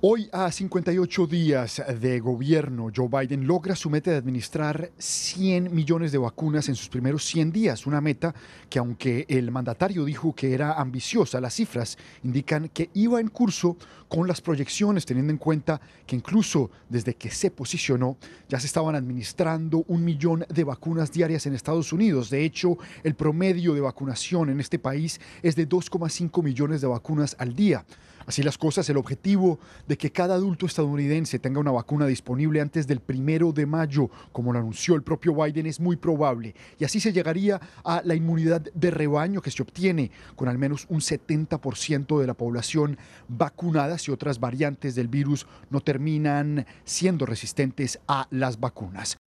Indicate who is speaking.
Speaker 1: Hoy, a 58 días de gobierno, Joe Biden logra su meta de administrar 100 millones de vacunas en sus primeros 100 días, una meta que aunque el mandatario dijo que era ambiciosa, las cifras indican que iba en curso con las proyecciones, teniendo en cuenta que incluso desde que se posicionó ya se estaban administrando un millón de vacunas diarias en Estados Unidos. De hecho, el promedio de vacunación en este país es de 2,5 millones de vacunas al día. Así las cosas, el objetivo de que cada adulto estadounidense tenga una vacuna disponible antes del primero de mayo, como lo anunció el propio Biden, es muy probable. Y así se llegaría a la inmunidad de rebaño que se obtiene con al menos un 70% de la población vacunada si otras variantes del virus no terminan siendo resistentes a las vacunas.